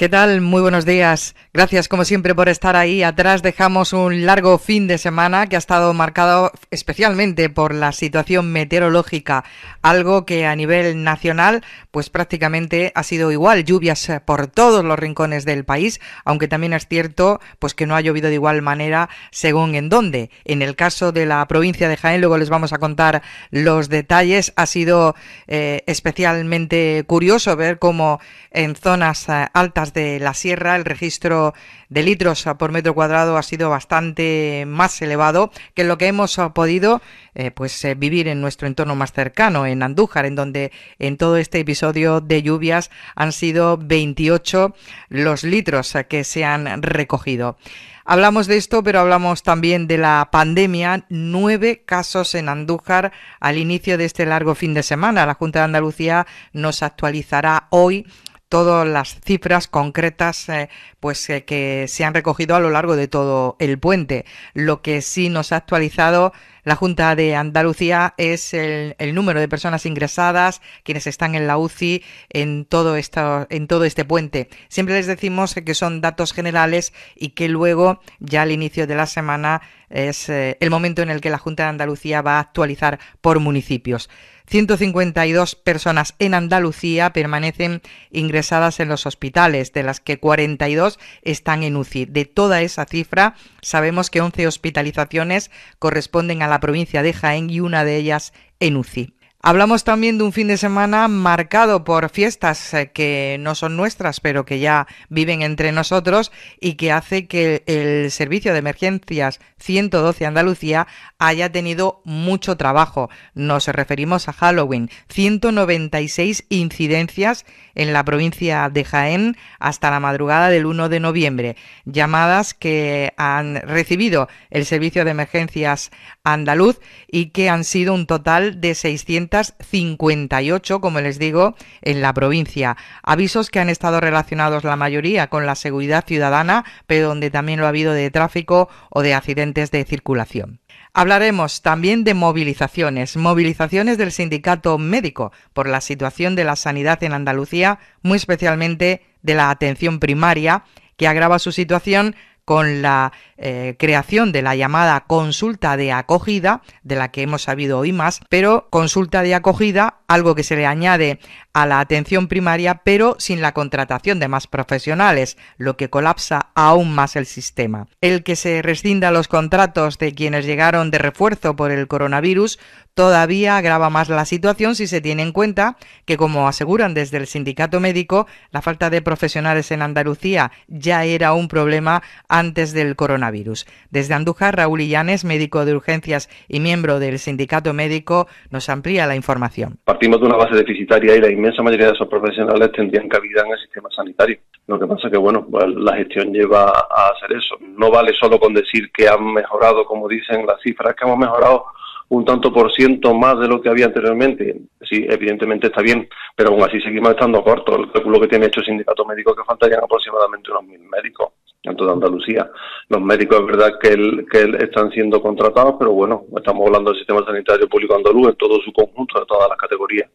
¿Qué tal? Muy buenos días. Gracias como siempre por estar ahí. Atrás dejamos un largo fin de semana que ha estado marcado especialmente por la situación meteorológica, algo que a nivel nacional pues prácticamente ha sido igual, lluvias eh, por todos los rincones del país, aunque también es cierto pues que no ha llovido de igual manera según en dónde. En el caso de la provincia de Jaén, luego les vamos a contar los detalles, ha sido eh, especialmente curioso ver cómo en zonas eh, altas de la sierra el registro de litros por metro cuadrado ha sido bastante más elevado que lo que hemos podido eh, pues eh, vivir en nuestro entorno más cercano, en Andújar, en donde en todo este episodio de lluvias han sido 28 los litros que se han recogido. Hablamos de esto, pero hablamos también de la pandemia. Nueve casos en Andújar al inicio de este largo fin de semana. La Junta de Andalucía nos actualizará hoy todas las cifras concretas eh, pues eh, que se han recogido a lo largo de todo el puente. Lo que sí nos ha actualizado la Junta de Andalucía es el, número de personas ingresadas, quienes están en la UCI en todo, esto, en todo este puente. Siempre les decimos que son datos generales y que luego, ya al inicio de la semana, es eh, el momento en el que la Junta de Andalucía va a actualizar por municipios. 152 personas en Andalucía permanecen ingresadas en los hospitales, de las que 42 están en UCI. De toda esa cifra, sabemos que 11 hospitalizaciones corresponden a la provincia de Jaén y una de ellas en UCI. Hablamos también de un fin de semana marcado por fiestas eh, que no son nuestras, pero que ya viven entre nosotros y que hace que el Servicio de Emergencias 112 Andalucía haya tenido mucho trabajo. Nos referimos a Halloween. 196 incidencias en la provincia de Jaén hasta la madrugada del 1 de noviembre. Llamadas que han recibido el Servicio de Emergencias Andaluz y que han sido un total de 600 58 como les digo, en la provincia. Avisos que han estado relacionados la mayoría con la seguridad ciudadana, pero donde también lo ha habido de tráfico o de accidentes de circulación. Hablaremos también de movilizaciones, movilizaciones del sindicato médico por la situación de la sanidad en Andalucía, muy especialmente de la atención primaria, que agrava su situación con la eh, creación de la llamada consulta de acogida, de la que hemos sabido hoy más, pero consulta de acogida, algo que se le añade a la atención primaria, pero sin la contratación de más profesionales, lo que colapsa aún más el sistema. El que se rescinda los contratos de quienes llegaron de refuerzo por el coronavirus todavía agrava más la situación si se tiene en cuenta que, como aseguran desde el sindicato médico, la falta de profesionales en Andalucía ya era un problema antes del coronavirus. Desde Andújar, Raúl Illanes, médico de urgencias y miembro del sindicato médico, nos amplía la información. Partimos de una base deficitaria y la inmensa mayoría de esos profesionales tendrían cabida en el sistema sanitario. Lo que pasa es que, bueno, pues la gestión lleva a hacer eso. No vale solo con decir que han mejorado, como dicen las cifras, que hemos mejorado un tanto por ciento más de lo que había anteriormente. Sí, evidentemente está bien, pero aún así seguimos estando cortos. El cálculo que tiene hecho el sindicato médico que faltarían aproximadamente unos mil médicos en toda Andalucía. Los médicos es verdad que, que están siendo contratados, pero bueno, estamos hablando del sistema sanitario público andaluz en todo su conjunto, de todas las categorías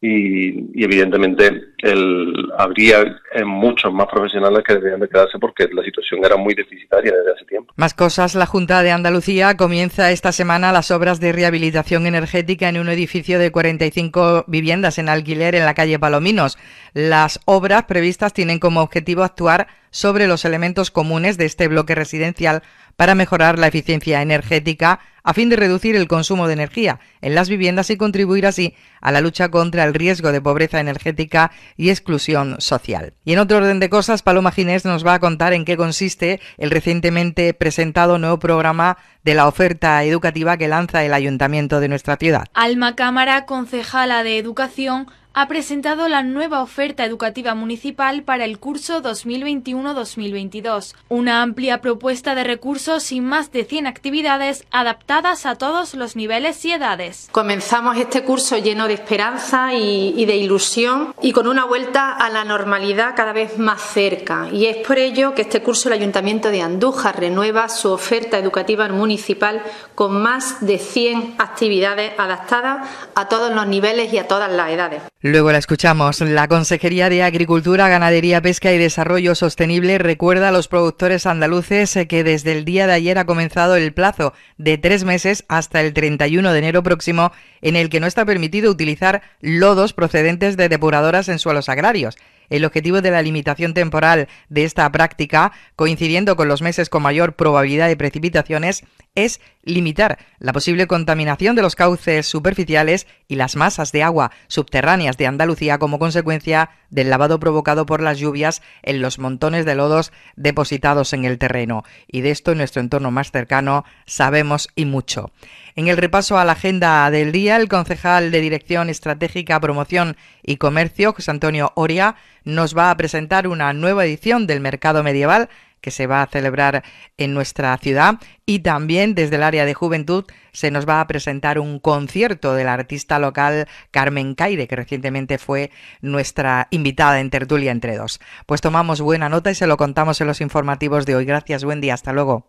y, evidentemente habría eh, muchos más profesionales que deberían de quedarse porque la situación era muy deficitaria desde hace tiempo. Más cosas, la Junta de Andalucía comienza esta semana las obras de rehabilitación energética en un edificio de 45 viviendas en alquiler en la calle Palominos. Las obras previstas tienen como objetivo actuar sobre los elementos comunes de este bloque residencial para mejorar la eficiencia energética a fin de reducir el consumo de energía en las viviendas y contribuir así a la lucha contra el riesgo de pobreza energética y exclusión social. Y en otro orden de cosas, Paloma Ginés nos va a contar en qué consiste el recientemente presentado nuevo programa de la oferta educativa que lanza el ayuntamiento de nuestra ciudad. Alma Cámara, concejala de Educación, ha presentado la nueva oferta educativa municipal para el curso 2021-2022, una amplia propuesta de recursos y más de 100 actividades adaptadas a todos los niveles y edades. Comenzamos este curso lleno de esperanza y, de ilusión y con una vuelta a la normalidad cada vez más cerca. Y es por ello que este curso el Ayuntamiento de Andújar renueva su oferta educativa municipal con más de 100 actividades adaptadas a todos los niveles y a todas las edades. Luego la escuchamos. La Consejería de Agricultura, Ganadería, Pesca y Desarrollo Sostenible recuerda a los productores andaluces que desde el día de ayer ha comenzado el plazo de tres meses hasta el 31 de enero próximo en el que no está permitido utilizar lodos procedentes de depuradoras en suelos agrarios. El objetivo de la limitación temporal de esta práctica, coincidiendo con los meses con mayor probabilidad de precipitaciones, es limitar la posible contaminación de los cauces superficiales y las masas de agua subterráneas de Andalucía como consecuencia del lavado provocado por las lluvias en los montones de lodos depositados en el terreno. Y de esto en nuestro entorno más cercano sabemos y mucho. En el repaso a la agenda del día, el concejal de Dirección Estratégica, Promoción y Comercio, José Antonio Oria, nos va a presentar una nueva edición del Mercado Medieval que se va a celebrar en nuestra ciudad y también desde el área de juventud se nos va a presentar un concierto del artista local Carmen Caire, que recientemente fue nuestra invitada en Tertulia entre dos. Pues tomamos buena nota y se lo contamos en los informativos de hoy. Gracias, buen día, hasta luego.